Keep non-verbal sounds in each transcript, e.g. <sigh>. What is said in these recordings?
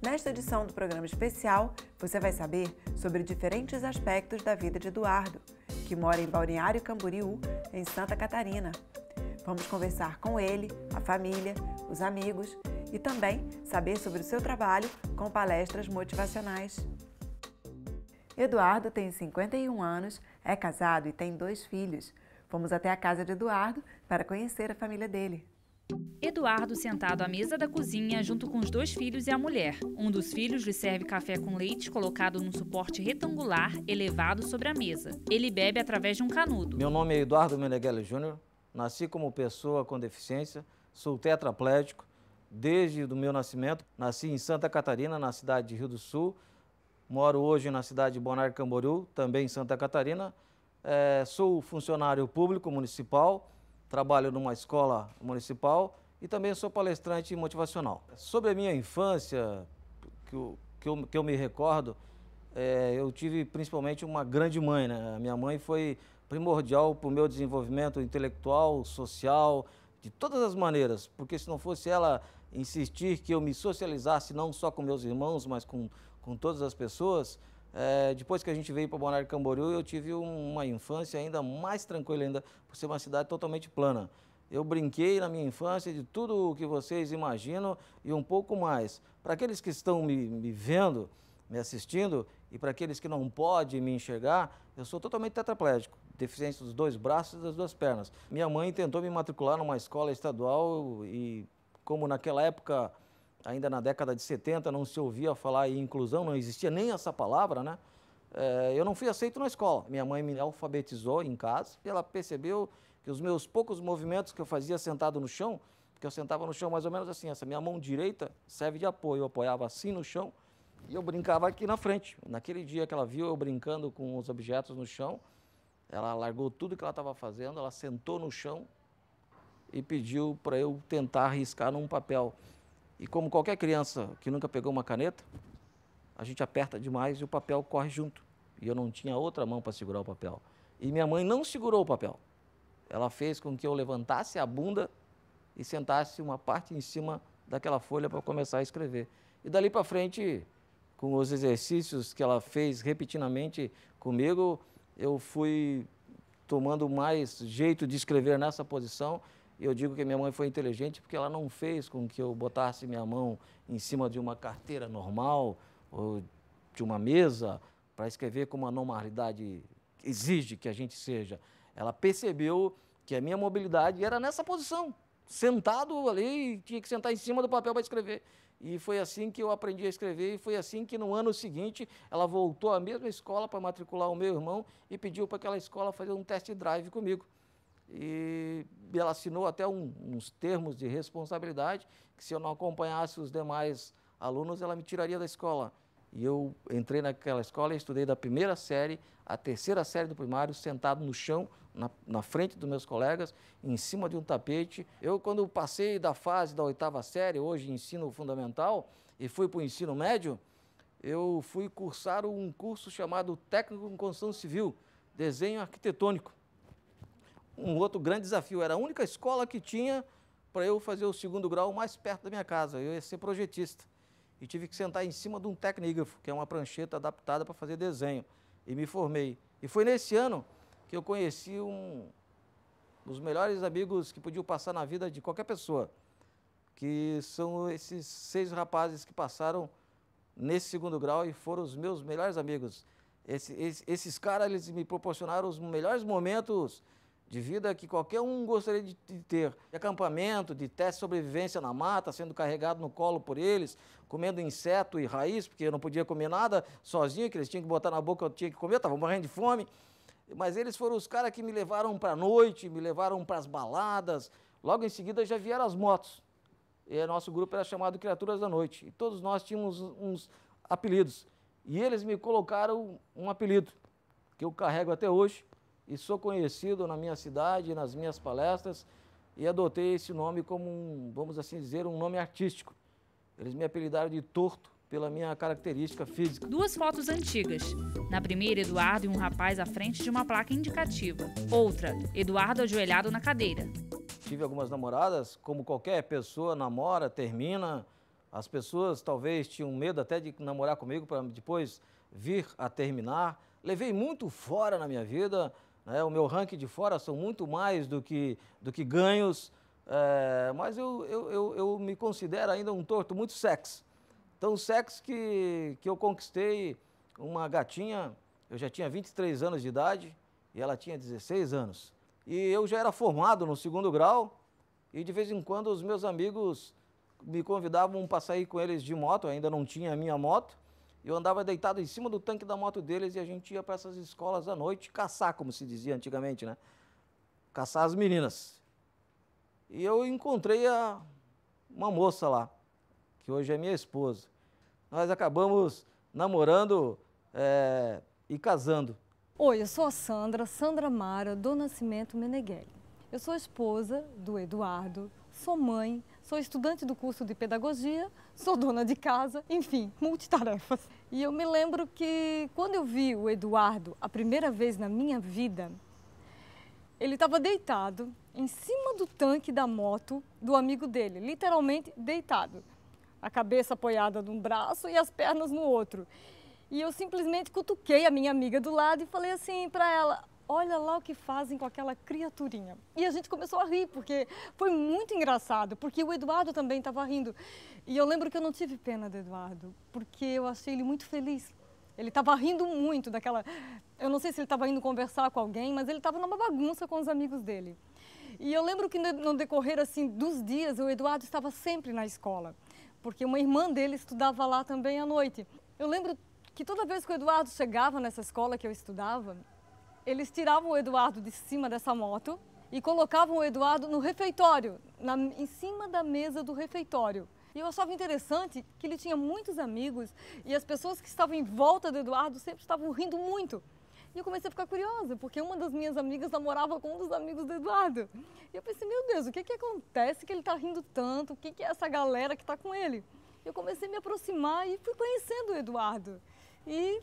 Nesta edição do programa especial, você vai saber sobre diferentes aspectos da vida de Eduardo, que mora em Balneário Camboriú, em Santa Catarina. Vamos conversar com ele, a família, os amigos e também saber sobre o seu trabalho com palestras motivacionais. Eduardo tem 51 anos, é casado e tem dois filhos. Fomos até a casa de Eduardo para conhecer a família dele. Eduardo sentado à mesa da cozinha junto com os dois filhos e a mulher. Um dos filhos lhe serve café com leite colocado num suporte retangular elevado sobre a mesa. Ele bebe através de um canudo. Meu nome é Eduardo Meneghelli Júnior. Nasci como pessoa com deficiência, sou tetraplégico desde o meu nascimento. Nasci em Santa Catarina, na cidade de Rio do Sul. Moro hoje na cidade de Bonar Camboriú, também em Santa Catarina. É, sou funcionário público municipal trabalho numa escola municipal e também sou palestrante motivacional. Sobre a minha infância, que eu, que eu, que eu me recordo, é, eu tive principalmente uma grande mãe. Né? A minha mãe foi primordial para o meu desenvolvimento intelectual, social, de todas as maneiras, porque se não fosse ela insistir que eu me socializasse não só com meus irmãos, mas com, com todas as pessoas, é, depois que a gente veio para Balneário Camboriú, eu tive uma infância ainda mais tranquila, ainda por ser uma cidade totalmente plana. Eu brinquei na minha infância de tudo o que vocês imaginam e um pouco mais. Para aqueles que estão me, me vendo, me assistindo, e para aqueles que não podem me enxergar, eu sou totalmente tetraplégico, deficiente dos dois braços e das duas pernas. Minha mãe tentou me matricular numa escola estadual e, como naquela época ainda na década de 70 não se ouvia falar em inclusão, não existia nem essa palavra, né? É, eu não fui aceito na escola. Minha mãe me alfabetizou em casa e ela percebeu que os meus poucos movimentos que eu fazia sentado no chão, porque eu sentava no chão mais ou menos assim, essa minha mão direita serve de apoio, eu apoiava assim no chão e eu brincava aqui na frente. Naquele dia que ela viu eu brincando com os objetos no chão, ela largou tudo que ela estava fazendo, ela sentou no chão e pediu para eu tentar riscar num papel. E como qualquer criança que nunca pegou uma caneta, a gente aperta demais e o papel corre junto. E eu não tinha outra mão para segurar o papel. E minha mãe não segurou o papel. Ela fez com que eu levantasse a bunda e sentasse uma parte em cima daquela folha para começar a escrever. E dali para frente, com os exercícios que ela fez repetidamente comigo, eu fui tomando mais jeito de escrever nessa posição eu digo que minha mãe foi inteligente porque ela não fez com que eu botasse minha mão em cima de uma carteira normal ou de uma mesa para escrever como a normalidade exige que a gente seja. Ela percebeu que a minha mobilidade era nessa posição, sentado ali, tinha que sentar em cima do papel para escrever. E foi assim que eu aprendi a escrever, e foi assim que no ano seguinte ela voltou à mesma escola para matricular o meu irmão e pediu para aquela escola fazer um test drive comigo e ela assinou até um, uns termos de responsabilidade que se eu não acompanhasse os demais alunos, ela me tiraria da escola. E eu entrei naquela escola e estudei da primeira série à terceira série do primário, sentado no chão, na, na, frente dos meus colegas, em cima de um tapete. Eu, quando passei da fase da oitava série, hoje ensino fundamental, e fui para o ensino médio, eu fui cursar um curso chamado Técnico em Construção Civil, Desenho Arquitetônico um outro grande desafio. Era a única escola que tinha para eu fazer o segundo grau mais perto da minha casa. Eu ia ser projetista. E tive que sentar em cima de um tecnígrafo, que é uma prancheta adaptada para fazer desenho. E me formei. E foi nesse ano que eu conheci um dos melhores amigos que podiam passar na vida de qualquer pessoa, que são esses seis rapazes que passaram nesse segundo grau e foram os meus melhores amigos. Esse, esse, esses caras eles me proporcionaram os melhores momentos de vida que qualquer um gostaria de ter. De acampamento, de teste de sobrevivência na mata, sendo carregado no colo por eles, comendo inseto e raiz, porque eu não podia comer nada sozinho, que eles tinham que botar na boca, eu tinha que comer, estava morrendo de fome. Mas eles foram os caras que me levaram para a noite, me levaram para as baladas. Logo em seguida já vieram as motos. E nosso grupo era chamado Criaturas da Noite. E todos nós tínhamos uns apelidos. E eles me colocaram um apelido, que eu carrego até hoje, e sou conhecido na minha cidade, nas minhas palestras, e adotei esse nome como um, vamos assim dizer, um nome artístico. Eles me apelidaram de Torto pela minha característica física. Duas fotos antigas. Na primeira, Eduardo e um rapaz à frente de uma placa indicativa. Outra, Eduardo ajoelhado na cadeira. Tive algumas namoradas, como qualquer pessoa namora, termina. As pessoas talvez tinham medo até de namorar comigo para depois vir a terminar. Levei muito fora na minha vida, né? O meu ranking de fora são muito mais do que, do que ganhos, é, mas eu, eu, eu, eu, me considero ainda um torto muito sexy. tão sexy que, que eu conquistei uma gatinha, eu já tinha 23 anos de idade e ela tinha 16 anos. E eu já era formado no segundo grau e de vez em quando os meus amigos me convidavam para sair com eles de moto, ainda não tinha a minha moto. Eu andava deitado em cima do tanque da moto deles e a gente ia para essas escolas à noite caçar, como se dizia antigamente, né? Caçar as meninas. E eu encontrei a, uma moça lá, que hoje é minha esposa. Nós acabamos namorando é, e casando. Oi, eu sou a Sandra, Sandra Mara, do Nascimento Meneghelli. Eu sou esposa do Eduardo, sou mãe, sou estudante do curso de pedagogia, sou dona de casa, enfim, multitarefas. E eu me lembro que quando eu vi o Eduardo a primeira vez na minha vida, ele estava deitado em cima do tanque da moto do amigo dele, literalmente deitado. A cabeça apoiada num braço e as pernas no outro. E eu simplesmente cutuquei a minha amiga do lado e falei assim para ela: olha lá o que fazem com aquela criaturinha. E a gente começou a rir, porque foi muito engraçado, porque o Eduardo também estava rindo. E eu lembro que eu não tive pena do Eduardo, porque eu achei ele muito feliz. Ele estava rindo muito daquela. Eu não sei se ele estava indo conversar com alguém, mas ele estava numa bagunça com os amigos dele. E eu lembro que no decorrer assim dos dias, o Eduardo estava sempre na escola, porque uma irmã dele estudava lá também à noite. Eu lembro que toda vez que o Eduardo chegava nessa escola que eu estudava, eles tiravam o Eduardo de cima dessa moto e colocavam o Eduardo no refeitório, na, em cima da mesa do refeitório. E eu achava interessante que ele tinha muitos amigos e as pessoas que estavam em volta do Eduardo sempre estavam rindo muito. E eu comecei a ficar curiosa, porque uma das minhas amigas namorava com um dos amigos do Eduardo. E eu pensei, meu Deus, o que, que acontece que ele está rindo tanto? O que, que é essa galera que está com ele? Eu comecei a me aproximar e fui conhecendo o Eduardo. E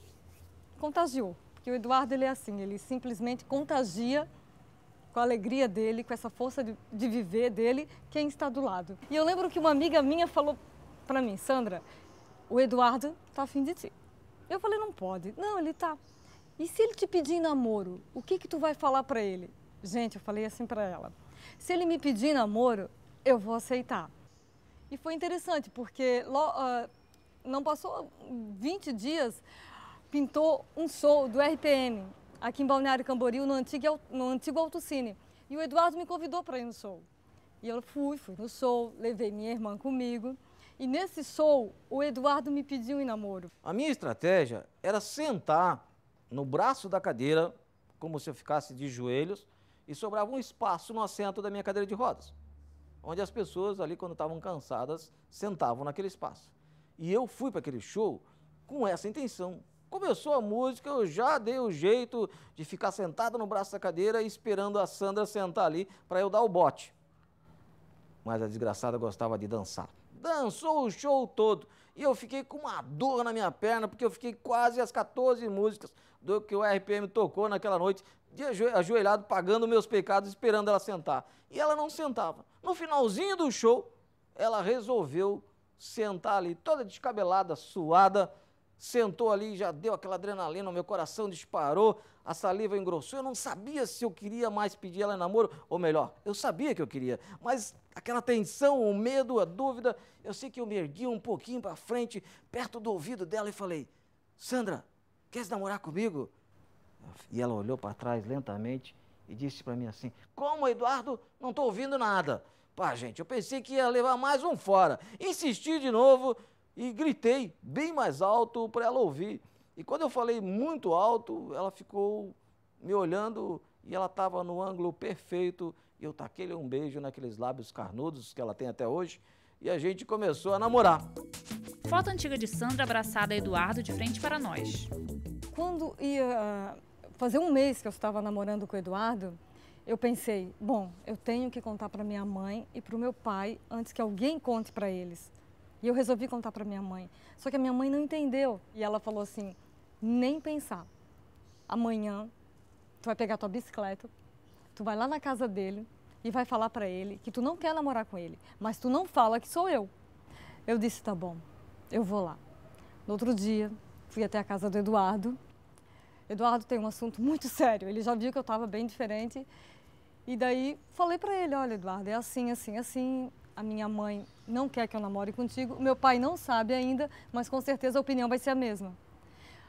contagiou. Porque o Eduardo ele é assim, ele simplesmente contagia com a alegria dele, com essa força de, de viver dele, quem está do lado. E eu lembro que uma amiga minha falou para mim, Sandra, o Eduardo tá afim de ti. Eu falei, não pode. Não, ele tá. E se ele te pedir namoro, o que que tu vai falar para ele? Gente, eu falei assim para ela. Se ele me pedir namoro, eu vou aceitar. E foi interessante, porque uh, não passou 20 dias, pintou um show do RPM aqui em Balneário Camboriú, no antigo, no antigo Autocine. E o Eduardo me convidou para ir no show. E eu fui, fui no show, levei minha irmã comigo. E nesse show, o Eduardo me pediu em namoro. A minha estratégia era sentar no braço da cadeira, como se eu ficasse de joelhos, e sobrava um espaço no assento da minha cadeira de rodas, onde as pessoas ali, quando estavam cansadas, sentavam naquele espaço. E eu fui para aquele show com essa intenção, Começou a música, eu já dei o jeito de ficar sentado no braço da cadeira esperando a Sandra sentar ali para eu dar o bote. Mas a desgraçada gostava de dançar. Dançou o show todo e eu fiquei com uma dor na minha perna porque eu fiquei quase as 14 músicas do que o RPM tocou naquela noite, de ajoelhado, pagando meus pecados, esperando ela sentar. E ela não sentava. No finalzinho do show, ela resolveu sentar ali, toda descabelada, suada sentou ali, e já deu aquela adrenalina, meu coração disparou, a saliva engrossou. Eu não sabia se eu queria mais pedir ela em namoro, ou melhor, eu sabia que eu queria, mas aquela tensão, o medo, a dúvida, eu sei que eu me ergui um pouquinho para frente, perto do ouvido dela e falei: Sandra, queres namorar comigo? E ela olhou para trás lentamente e disse para mim assim: Como, Eduardo? Não estou ouvindo nada. Pá, gente, eu pensei que ia levar mais um fora. Insisti de novo e gritei bem mais alto para ela ouvir. E quando eu falei muito alto, ela ficou me olhando e ela estava no ângulo perfeito. E eu taquei um beijo naqueles lábios carnudos que ela tem até hoje e a gente começou a namorar. Foto antiga de Sandra abraçada a Eduardo de frente para nós. Quando ia fazer um mês que eu estava namorando com o Eduardo, eu pensei, bom, eu tenho que contar para minha mãe e para o meu pai antes que alguém conte para eles. E eu resolvi contar para minha mãe. Só que a minha mãe não entendeu. E ela falou assim: nem pensar. Amanhã tu vai pegar tua bicicleta, tu vai lá na casa dele e vai falar para ele que tu não quer namorar com ele, mas tu não fala que sou eu. Eu disse: tá bom, eu vou lá. No outro dia, fui até a casa do Eduardo. Eduardo tem um assunto muito <laughs> sério. Ele já viu que eu estava bem diferente. E daí falei para ele: olha, Eduardo, é assim, assim, assim a minha mãe não quer que eu namore contigo, meu pai não sabe ainda, mas com certeza a opinião vai ser a mesma.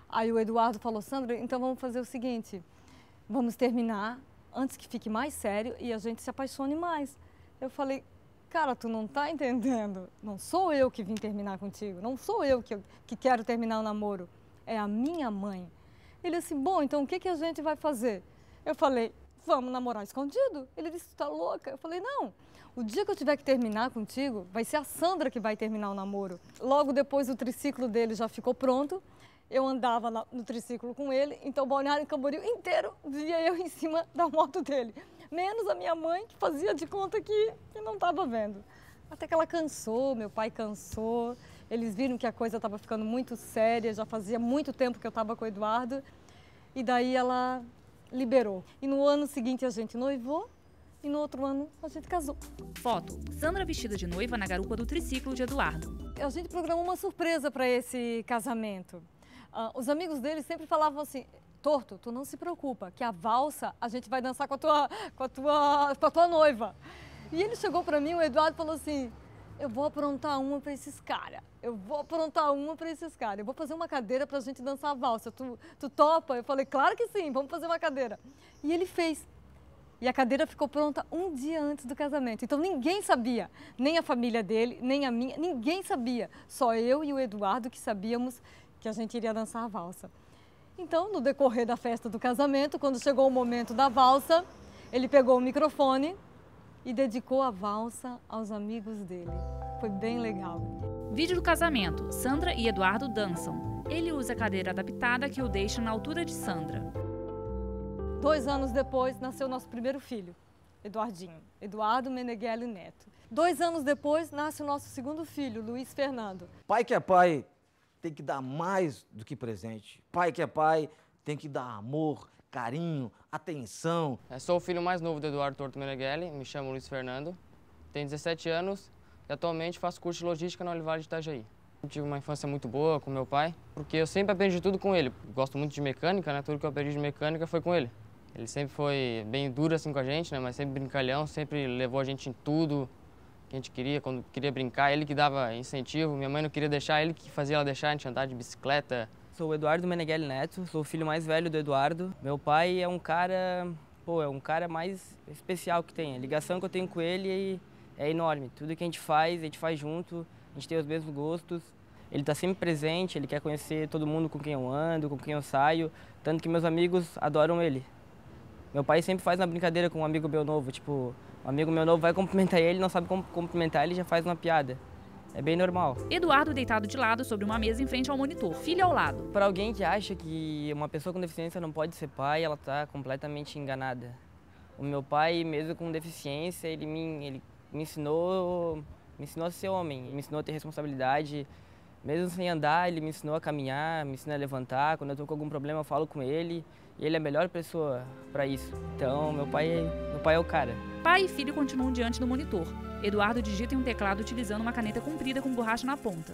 Aí o Eduardo falou, Sandra, então vamos fazer o seguinte, vamos terminar antes que fique mais sério e a gente se apaixone mais. Eu falei, cara, tu não tá entendendo, não sou eu que vim terminar contigo, não sou eu que, que quero terminar o namoro, é a minha mãe. Ele disse, bom, então o que, que a gente vai fazer? Eu falei, vamos namorar escondido? Ele disse, tá louca? Eu falei, não. O dia que eu tiver que terminar contigo, vai ser a Sandra que vai terminar o namoro. Logo depois o triciclo dele já ficou pronto. Eu andava no triciclo com ele, então o Balneário Camboriú inteiro via eu <laughs> em cima da moto dele. Menos a minha mãe, que fazia de conta que, que não estava vendo. Até que ela cansou, meu pai cansou. Eles viram que a coisa estava ficando muito séria, já fazia muito tempo que eu estava com o Eduardo. E daí ela liberou. E no ano seguinte a gente noivou e no outro ano a gente casou. Foto: Sandra vestida de noiva na garupa do triciclo de Eduardo. A gente programou uma surpresa para esse casamento. Uh, os amigos dele sempre falavam assim: Torto, tu não se preocupa, que a valsa a gente vai dançar com a tua, com a tua, com a tua noiva. E ele chegou para mim, o Eduardo, falou assim: eu vou aprontar uma para esses caras. Eu vou aprontar uma para esses caras. Eu vou fazer uma cadeira para a gente dançar a valsa. Tu, tu topa? Eu falei, claro que sim, vamos fazer uma cadeira. E ele fez. E a cadeira ficou pronta um dia antes do casamento. Então ninguém sabia, nem a família dele, nem a minha, ninguém sabia. Só eu e o Eduardo que sabíamos que a gente iria dançar a valsa. Então, no decorrer da festa do casamento, quando chegou o momento da valsa, ele pegou o microfone e dedicou a valsa aos amigos dele. Foi bem legal. Vídeo do casamento: Sandra e Eduardo dançam. Ele usa a cadeira adaptada que o deixa na altura de Sandra. Dois anos depois, nasceu nosso primeiro filho, Eduardinho, Eduardo Meneghel Neto. Dois anos depois, nasce o nosso segundo filho, Luiz Fernando. Pai que é pai tem que dar mais do que presente. Pai que é pai tem que dar amor, carinho, atenção. Eu é, sou o filho mais novo do Eduardo Torto Meneghelli, me chamo Luiz Fernando, tenho 17 anos e atualmente faço curso de logística na Olivar de Itajaí. tive uma infância muito boa com meu pai, porque eu sempre aprendi tudo com ele. Gosto muito de mecânica, né? Tudo que eu aprendi de mecânica foi com ele. Ele sempre foi bem duro assim com a gente, né? Mas sempre brincalhão, sempre levou a gente em tudo que a gente queria, quando queria brincar, ele que dava incentivo. Minha mãe não queria deixar, ele que fazia ela deixar a gente andar de bicicleta, Sou o Eduardo Meneghel Neto, sou o filho mais velho do Eduardo. Meu pai é um cara, pô, é um cara mais especial que tem. A ligação que eu tenho com ele é enorme. Tudo que a gente faz, a gente faz junto, a gente tem os mesmos gostos. Ele está sempre presente, ele quer conhecer todo mundo com quem eu ando, com quem eu saio, tanto que meus amigos adoram ele. Meu pai sempre faz uma brincadeira com um amigo meu novo, tipo, um amigo meu novo vai cumprimentar ele, não sabe como cumprimentar, ele já faz uma piada. É bem normal. Eduardo deitado de lado sobre uma mesa em frente ao monitor, filho ao lado. Para alguém que acha que uma pessoa com deficiência não pode ser pai, ela está completamente enganada. O meu pai, mesmo com deficiência, ele me, ele me ensinou me ensinou a ser homem, me ensinou a ter responsabilidade. Mesmo sem andar, ele me ensinou a caminhar, me ensinou a levantar. Quando eu estou com algum problema, eu falo com ele. E ele é a melhor pessoa para isso. Então, meu pai, é, meu pai é o cara. Pai e filho continuam diante do monitor. Eduardo digita em um teclado utilizando uma caneta comprida com borracha na ponta.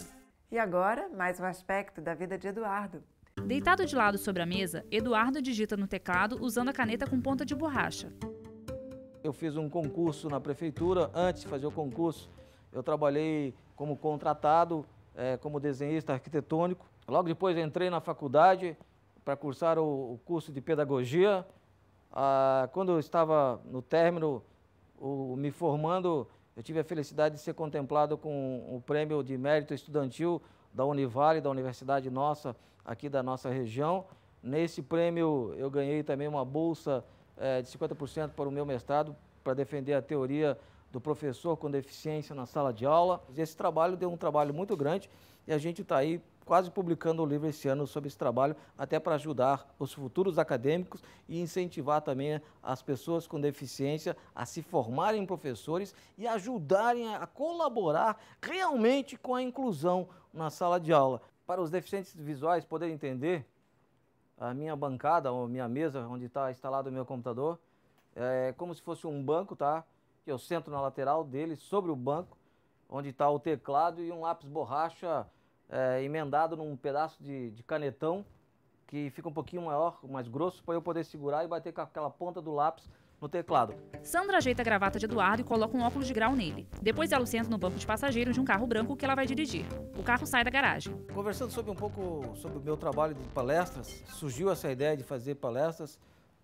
E agora, mais um aspecto da vida de Eduardo. Deitado de lado sobre a mesa, Eduardo digita no teclado usando a caneta com ponta de borracha. Eu fiz um concurso na prefeitura. Antes de fazer o concurso, eu trabalhei como contratado, eh, como desenhista arquitetônico. Logo depois entrei na faculdade, para cursar o, o, curso de pedagogia. Ah, quando eu estava no término, o, me formando, eu tive a felicidade de ser contemplado com o prêmio de mérito estudantil da Univale, da universidade nossa, aqui da nossa região. Nesse prêmio, eu ganhei também uma bolsa eh, de 50% para o meu mestrado, para defender a teoria do professor com deficiência na sala de aula. Esse trabalho deu um trabalho muito grande. E a gente está aí quase publicando um livro esse ano sobre esse trabalho, até para ajudar os futuros acadêmicos e incentivar também as pessoas com deficiência a se formarem professores e ajudarem a colaborar realmente com a inclusão na sala de aula. Para os deficientes visuais poderem entender, a minha bancada, ou minha mesa, onde está instalado o meu computador, é como se fosse um banco, tá? Eu sento na lateral dele, sobre o banco, onde está o teclado e um lápis borracha é, emendado num pedaço de, de, canetão que fica um pouquinho maior, mais grosso, para eu poder segurar e bater com aquela ponta do lápis no teclado. Sandra ajeita a gravata de Eduardo e coloca um óculos de grau nele. Depois ela o senta no banco de passageiros de um carro branco que ela vai dirigir. O carro sai da garagem. Conversando sobre um pouco sobre o meu trabalho de palestras, surgiu essa ideia de fazer palestras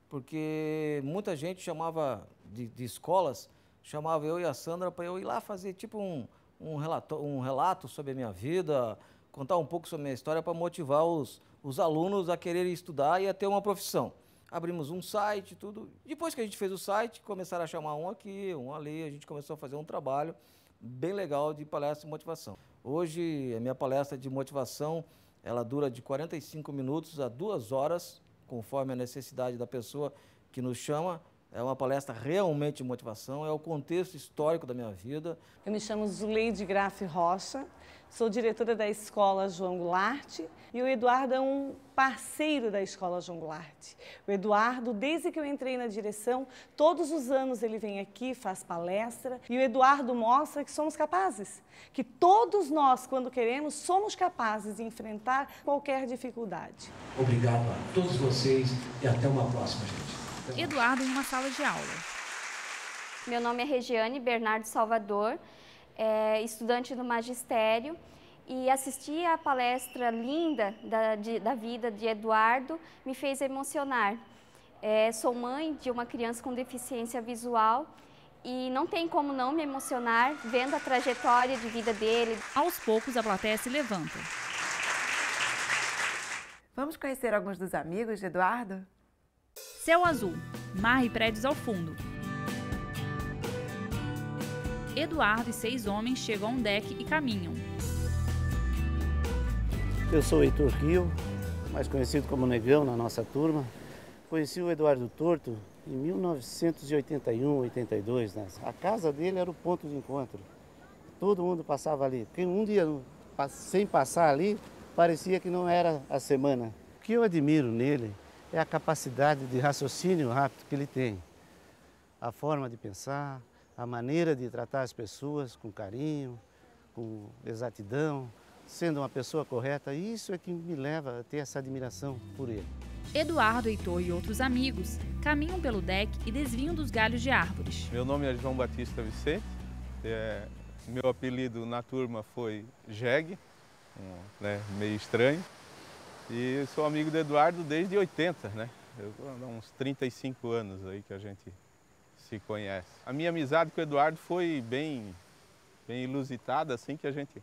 porque muita gente chamava de, de escolas, chamava eu e a Sandra para eu ir lá fazer tipo um, um relato, um relato sobre a minha vida, contar um pouco sobre a minha história para motivar os, os alunos a quererem estudar e a ter uma profissão. Abrimos um site, tudo. Depois que a gente fez o site, começaram a chamar um aqui, um ali, a gente começou a fazer um trabalho bem legal de palestra de motivação. Hoje, a minha palestra de motivação, ela dura de 45 minutos a duas horas, conforme a necessidade da pessoa que nos chama. É uma palestra realmente de motivação, é o contexto histórico da minha vida. Eu me chamo Zuleide Graf Rocha, sou diretora da Escola João Goulart e o Eduardo é um parceiro da Escola João Goulart. O Eduardo, desde que eu entrei na direção, todos os anos ele vem aqui, faz palestra e o Eduardo mostra que somos capazes, que todos nós, quando queremos, somos capazes de enfrentar qualquer dificuldade. Obrigado a todos vocês e até uma próxima, gente. Eduardo em uma sala de aula. Meu nome é Regiane Bernardo Salvador, é estudante do magistério e assistir a palestra linda da, de, da vida de Eduardo me fez emocionar. É, sou mãe de uma criança com deficiência visual e não tem como não me emocionar vendo a trajetória de vida dele. Aos poucos a plateia se levanta. Vamos conhecer alguns dos amigos de Eduardo? Céu azul, mar e prédios ao fundo. Eduardo e seis homens chegam a um deck e caminham. Eu sou Heitor Rio, mais conhecido como Negão na nossa turma. Conheci o Eduardo Torto em 1981, 82. Né? A casa dele era o ponto de encontro. Todo mundo passava ali. Quem um dia sem passar ali, parecia que não era a semana. O que eu admiro nele é a capacidade de raciocínio rápido que ele tem. A forma de pensar, a maneira de tratar as pessoas com carinho, com exatidão, sendo uma pessoa correta, isso é que me leva a ter essa admiração por ele. Eduardo, Heitor e outros amigos caminham pelo deck e desviam dos galhos de árvores. Meu nome é João Batista Vicente, é, meu apelido na turma foi Jeg, né, meio estranho. E sou amigo do Eduardo desde 80, né? Eu, há uns 35 anos aí que a gente se conhece. A minha amizade com o Eduardo foi bem, bem ilusitada, assim que a gente,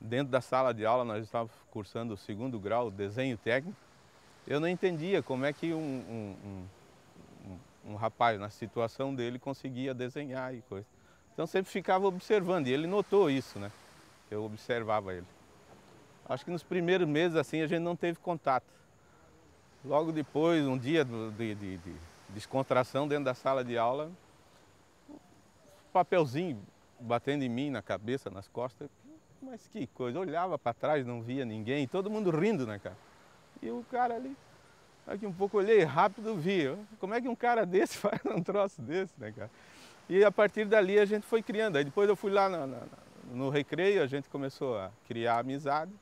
dentro da sala de aula, nós estávamos cursando o segundo grau, desenho técnico. Eu não entendia como é que um, um, um, um rapaz na situação dele conseguia desenhar e coisa. Então sempre ficava observando, e ele notou isso, né? Eu observava ele acho que nos primeiros meses assim a gente não teve contato. Logo depois, um dia de, de, de descontração dentro da sala de aula, papelzinho batendo em mim, na cabeça, nas costas. Mas que coisa, olhava para trás, não via ninguém, todo mundo rindo, né, cara? E o cara ali, aqui um pouco olhei rápido, vi. Como é que um cara <laughs> desse faz um troço desse, né, cara? E a partir dali a gente foi criando. Aí depois eu fui lá no recreio, a gente começou a criar amizade.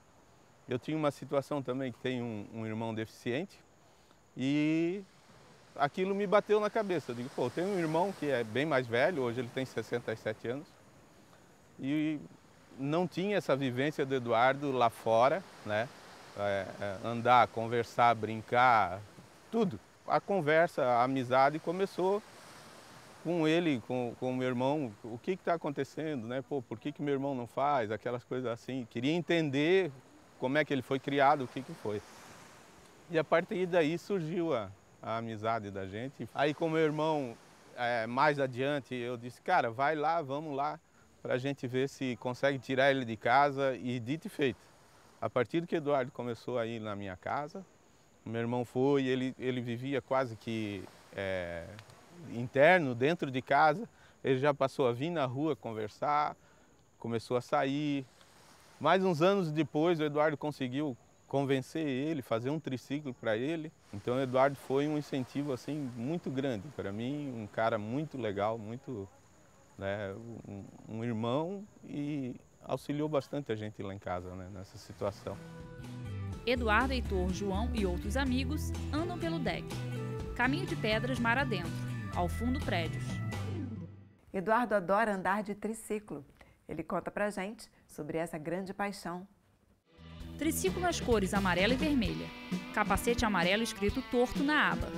Eu tinha uma situação também que tem um, um irmão deficiente e aquilo me bateu na cabeça. Eu digo, pô, eu tenho um irmão que é bem mais velho, hoje ele tem 67 anos, e não tinha essa vivência do Eduardo lá fora, né? É, é, andar, conversar, brincar, tudo. A conversa, a amizade começou com ele, com, o meu irmão, o que está acontecendo, né? Pô, por que, que meu irmão não faz? Aquelas coisas assim. Queria entender como é que ele foi criado, o que, que foi. E a partir daí surgiu a, a amizade da gente. Aí com meu irmão, é, mais adiante, eu disse, cara, vai lá, vamos lá, para a gente ver se consegue tirar ele de casa. E dito e feito, a partir do que Eduardo começou a ir na minha casa, meu irmão foi, ele, ele vivia quase que é, interno, dentro de casa, ele já passou a vir na rua conversar, começou a sair, mas uns anos depois, o Eduardo conseguiu convencer ele, fazer um triciclo para ele. Então, o Eduardo foi um incentivo assim muito grande para mim, um cara muito legal, muito né, um, um, irmão e auxiliou bastante a gente lá em casa né, nessa situação. Eduardo, Heitor, João e outros amigos andam pelo deck, caminho de pedras mar adentro, ao fundo prédios. Eduardo adora andar de triciclo. Ele conta pra gente sobre essa grande paixão. Triciclo nas cores amarela e vermelha. Capacete amarelo escrito torto na aba.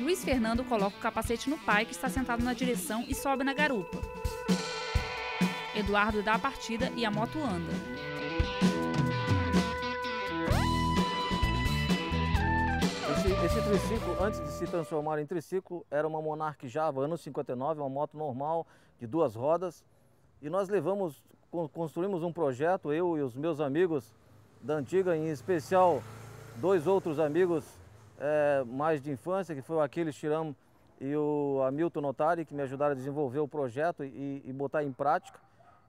Luiz Fernando coloca o capacete no pai que está sentado na direção e sobe na garupa. Eduardo dá a partida e a moto anda. Esse, esse triciclo, antes de se transformar em triciclo, era uma Monarch Java, ano 59, uma moto normal de duas rodas. E nós levamos construímos um projeto, eu e os meus amigos da antiga, em especial dois outros amigos é, mais de infância, que foi o Aquiles Tiram e o Hamilton Notari, que me ajudaram a desenvolver o projeto e, e botar em prática.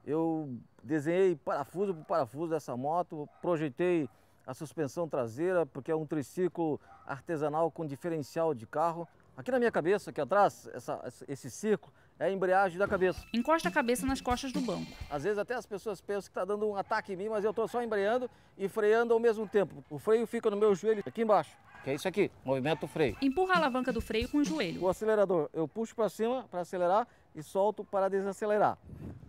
Eu desenhei parafuso por parafuso dessa moto, projetei a suspensão traseira, porque é um triciclo artesanal com diferencial de carro. Aqui na minha cabeça, aqui atrás, essa, esse círculo é a embreagem da cabeça. Encosta a cabeça nas costas do banco. Às vezes até as pessoas pensam que está dando um ataque em mim, mas eu estou só embreando e freando ao mesmo tempo. O freio fica no meu joelho aqui embaixo. Que é isso aqui, movimento do freio. Empurra a alavanca do freio com o joelho. O acelerador, eu puxo para cima para acelerar e solto para desacelerar.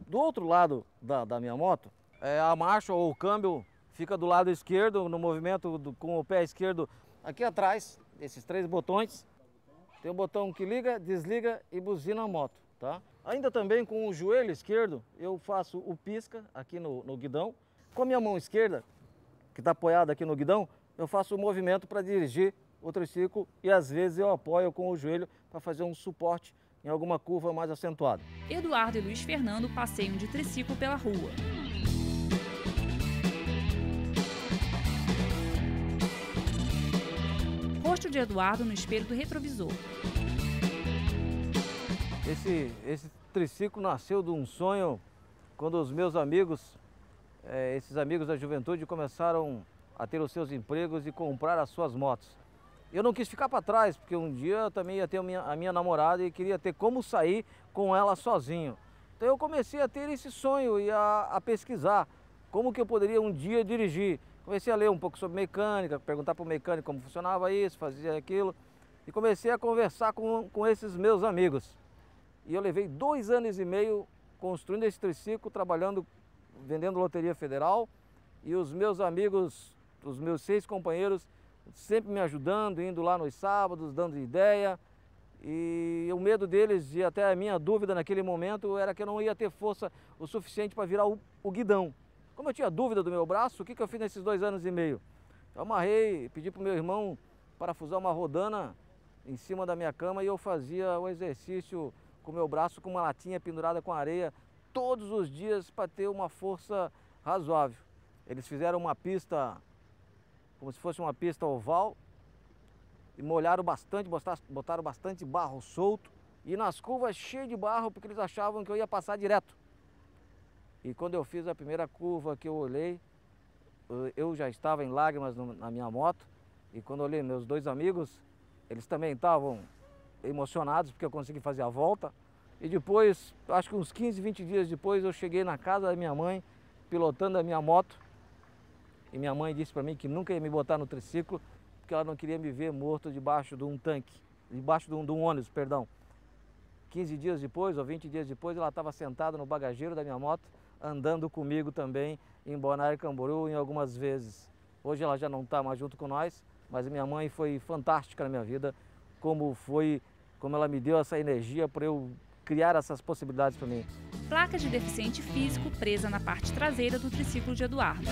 Do outro lado da, da minha moto, é a marcha ou o câmbio fica do lado esquerdo, no movimento do, com o pé esquerdo aqui atrás, esses três botões. Tem um botão que liga, desliga e buzina a moto. Tá? Ainda também com o joelho esquerdo, eu faço o pisca aqui no, no guidão. Com a minha mão esquerda, que está apoiada aqui no guidão, eu faço o movimento para dirigir o triciclo e às vezes eu apoio com o joelho para fazer um suporte em alguma curva mais acentuada. Eduardo e Luiz Fernando passeiam de triciclo pela rua. Rosto de Eduardo no espelho do retrovisor. Esse, esse triciclo nasceu de um sonho quando os meus amigos, é, esses amigos da juventude, começaram a ter os seus empregos e comprar as suas motos. Eu não quis ficar para trás, porque um dia eu também ia ter a minha, a minha, namorada e queria ter como sair com ela sozinho. Então eu comecei a ter esse sonho e a, a pesquisar como que eu poderia um dia dirigir. Comecei a ler um pouco sobre mecânica, perguntar para o mecânico como funcionava isso, fazia aquilo. E comecei a conversar com, com esses meus amigos. E eu levei dois anos e meio construindo esse triciclo, trabalhando, vendendo loteria federal. E os meus amigos, os meus seis companheiros, sempre me ajudando, indo lá nos sábados, dando ideia. E o medo deles, e até a minha dúvida naquele momento, era que eu não ia ter força o suficiente para virar o, o guidão. Como eu tinha dúvida do meu braço, o que, que eu fiz nesses dois anos e meio? Eu amarrei, pedi para o meu irmão parafusar uma rodana em cima da minha cama e eu fazia o exercício com meu braço com uma latinha pendurada com areia todos os dias para ter uma força razoável. Eles fizeram uma pista como se fosse uma pista oval e molharam bastante, botaram bastante barro solto e nas curvas cheio de barro porque eles achavam que eu ia passar direto. E quando eu fiz a primeira curva que eu olhei, eu já estava em lágrimas na minha moto e quando olhei meus dois amigos, eles também estavam emocionados porque eu consegui fazer a volta. E depois, acho que uns 15, 20 dias depois, eu cheguei na casa da minha mãe, pilotando a minha moto. E minha mãe disse para mim que nunca ia me botar no triciclo, porque ela não queria me ver morto debaixo de um tanque, debaixo de um, de um ônibus, perdão. 15 dias depois, ou 20 dias depois, ela estava sentada no bagageiro da minha moto, andando comigo também em Bonaire Camboriú em algumas vezes. Hoje ela já não está mais junto com nós, mas minha mãe foi fantástica na minha vida, como foi como ela me deu essa energia para eu criar essas possibilidades para mim. Placa de deficiente físico presa na parte traseira do triciclo de Eduardo.